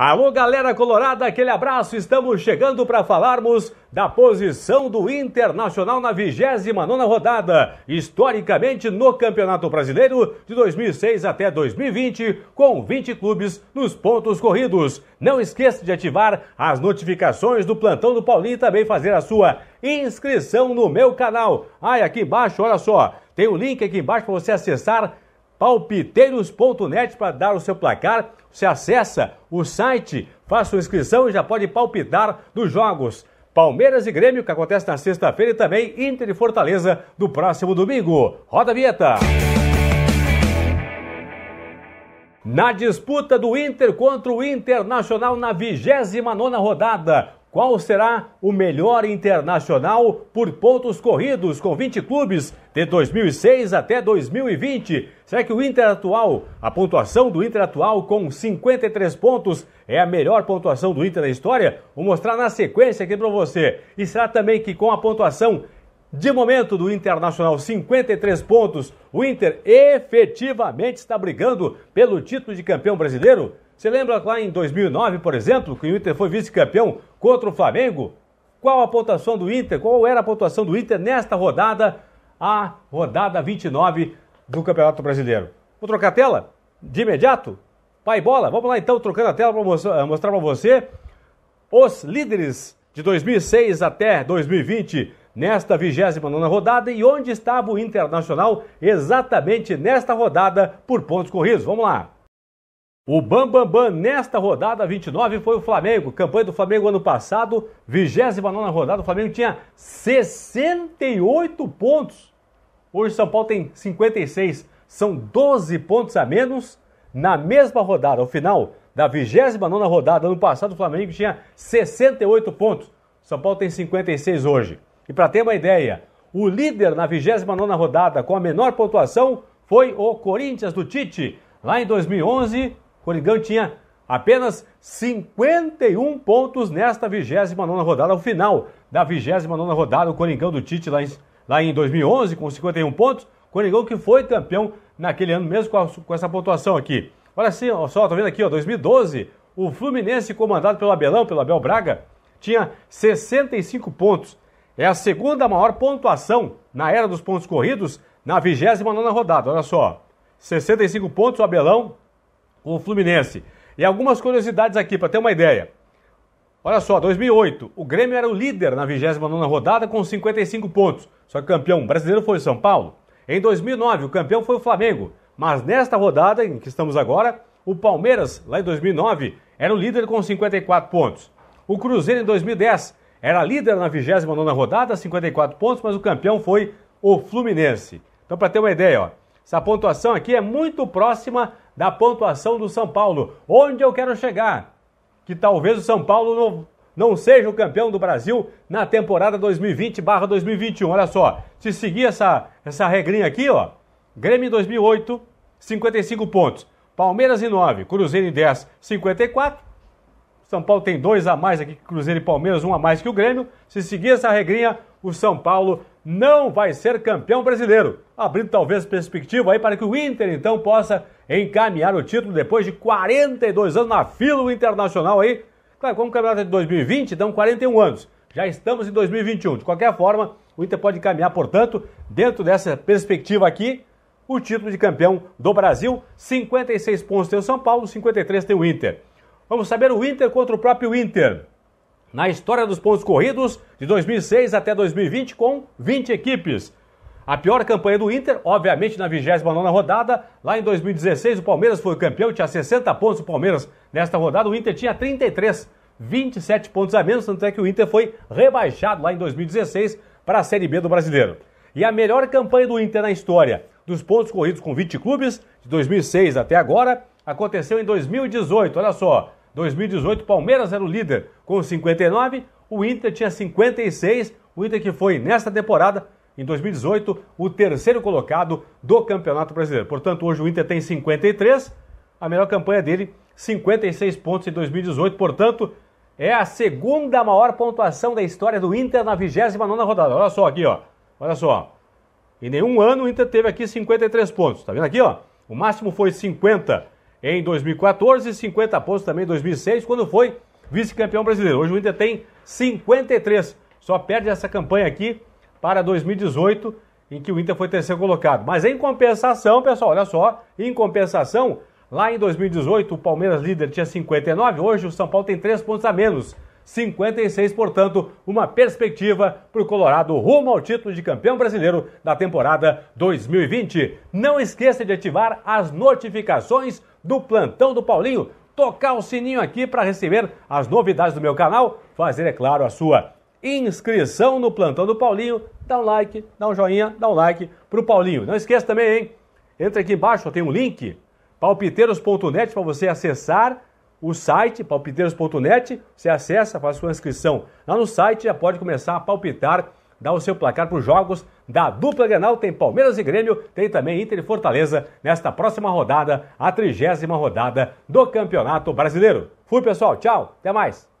Alô, galera colorada, aquele abraço. Estamos chegando para falarmos da posição do Internacional na 29 rodada, historicamente no Campeonato Brasileiro de 2006 até 2020, com 20 clubes nos pontos corridos. Não esqueça de ativar as notificações do Plantão do Paulinho e também fazer a sua inscrição no meu canal. Ai, ah, aqui embaixo, olha só, tem o um link aqui embaixo para você acessar palpiteiros.net para dar o seu placar. Você acessa o site, faz sua inscrição e já pode palpitar dos jogos. Palmeiras e Grêmio, que acontece na sexta-feira, e também Inter e Fortaleza, do próximo domingo. Roda a vinheta! Na disputa do Inter contra o Internacional na 29 rodada, qual será o melhor internacional por pontos corridos com 20 clubes de 2006 até 2020? Será que o Inter atual, a pontuação do Inter atual com 53 pontos é a melhor pontuação do Inter da história? Vou mostrar na sequência aqui para você. E será também que com a pontuação de momento do Internacional, 53 pontos, o Inter efetivamente está brigando pelo título de campeão brasileiro? Você lembra lá em 2009, por exemplo, que o Inter foi vice-campeão contra o Flamengo? Qual a pontuação do Inter? Qual era a pontuação do Inter nesta rodada, a rodada 29 do Campeonato Brasileiro? Vou trocar a tela de imediato? Pai bola, vamos lá então, trocando a tela para eh, mostrar para você os líderes de 2006 até 2020 nesta 29 rodada e onde estava o Internacional exatamente nesta rodada por pontos corridos. Vamos lá. O Bambambam bam, bam, nesta rodada 29 foi o Flamengo. Campanha do Flamengo ano passado, 29 rodada, o Flamengo tinha 68 pontos. Hoje o São Paulo tem 56, são 12 pontos a menos na mesma rodada. Ao final da 29 rodada, ano passado o Flamengo tinha 68 pontos. São Paulo tem 56 hoje. E para ter uma ideia, o líder na 29 rodada com a menor pontuação foi o Corinthians do Tite. Lá em 2011, Coringão tinha apenas 51 pontos nesta 29 rodada, o final da 29 rodada, o Coringão do Tite lá em, lá em 2011, com 51 pontos. Coringão que foi campeão naquele ano, mesmo com, a, com essa pontuação aqui. Olha assim, ó, só, tá vendo aqui, ó, 2012, o Fluminense, comandado pelo Abelão, pelo Abel Braga, tinha 65 pontos. É a segunda maior pontuação na era dos pontos corridos na 29 rodada. Olha só, 65 pontos, o Abelão com o Fluminense. E algumas curiosidades aqui para ter uma ideia. Olha só, 2008, o Grêmio era o líder na 29ª rodada com 55 pontos, só que campeão brasileiro foi o São Paulo. Em 2009, o campeão foi o Flamengo, mas nesta rodada em que estamos agora, o Palmeiras, lá em 2009, era o líder com 54 pontos. O Cruzeiro, em 2010, era líder na 29ª rodada, 54 pontos, mas o campeão foi o Fluminense. Então, para ter uma ideia, ó, essa pontuação aqui é muito próxima da pontuação do São Paulo. Onde eu quero chegar? Que talvez o São Paulo não, não seja o campeão do Brasil na temporada 2020/2021. Olha só, se seguir essa essa regrinha aqui, ó, Grêmio 2008, 55 pontos. Palmeiras em 9, Cruzeiro em 10, 54. São Paulo tem dois a mais aqui que Cruzeiro e Palmeiras, um a mais que o Grêmio. Se seguir essa regrinha, o São Paulo não vai ser campeão brasileiro, abrindo talvez perspectiva aí para que o Inter então possa encaminhar o título depois de 42 anos na fila internacional aí. Claro, como o campeonato é de 2020, dão 41 anos. Já estamos em 2021. De qualquer forma, o Inter pode encaminhar, portanto, dentro dessa perspectiva aqui, o título de campeão do Brasil. 56 pontos tem o São Paulo, 53 tem o Inter. Vamos saber o Inter contra o próprio Inter. Na história dos pontos corridos, de 2006 até 2020, com 20 equipes. A pior campanha do Inter, obviamente, na 29 rodada. Lá em 2016, o Palmeiras foi campeão, tinha 60 pontos o Palmeiras nesta rodada. O Inter tinha 33, 27 pontos a menos, tanto é que o Inter foi rebaixado lá em 2016 para a Série B do Brasileiro. E a melhor campanha do Inter na história dos pontos corridos com 20 clubes, de 2006 até agora, aconteceu em 2018. Olha só, 2018, Palmeiras era o líder com 59, o Inter tinha 56, o Inter que foi nesta temporada, em 2018, o terceiro colocado do Campeonato Brasileiro. Portanto, hoje o Inter tem 53, a melhor campanha dele, 56 pontos em 2018, portanto, é a segunda maior pontuação da história do Inter na 29 rodada. Olha só aqui, ó. Olha só. Em nenhum ano o Inter teve aqui 53 pontos. Tá vendo aqui, ó? O máximo foi 50 em 2014 e 50 pontos também em 2006, quando foi vice-campeão brasileiro. Hoje o Inter tem 53, só perde essa campanha aqui para 2018, em que o Inter foi terceiro colocado. Mas em compensação, pessoal, olha só, em compensação, lá em 2018 o Palmeiras líder tinha 59, hoje o São Paulo tem 3 pontos a menos. 56, portanto, uma perspectiva para o Colorado rumo ao título de campeão brasileiro da temporada 2020. Não esqueça de ativar as notificações do Plantão do Paulinho, tocar o sininho aqui para receber as novidades do meu canal, fazer, é claro, a sua inscrição no Plantão do Paulinho, dá um like, dá um joinha, dá um like para o Paulinho. Não esqueça também, hein? Entra aqui embaixo, tem um link, palpiteiros.net, para você acessar o site, palpiteiros.net, você acessa, faz sua inscrição lá no site, já pode começar a palpitar dá o seu placar para os jogos da dupla Grenal. Tem Palmeiras e Grêmio, tem também Inter e Fortaleza nesta próxima rodada, a trigésima rodada do Campeonato Brasileiro. Fui, pessoal. Tchau. Até mais.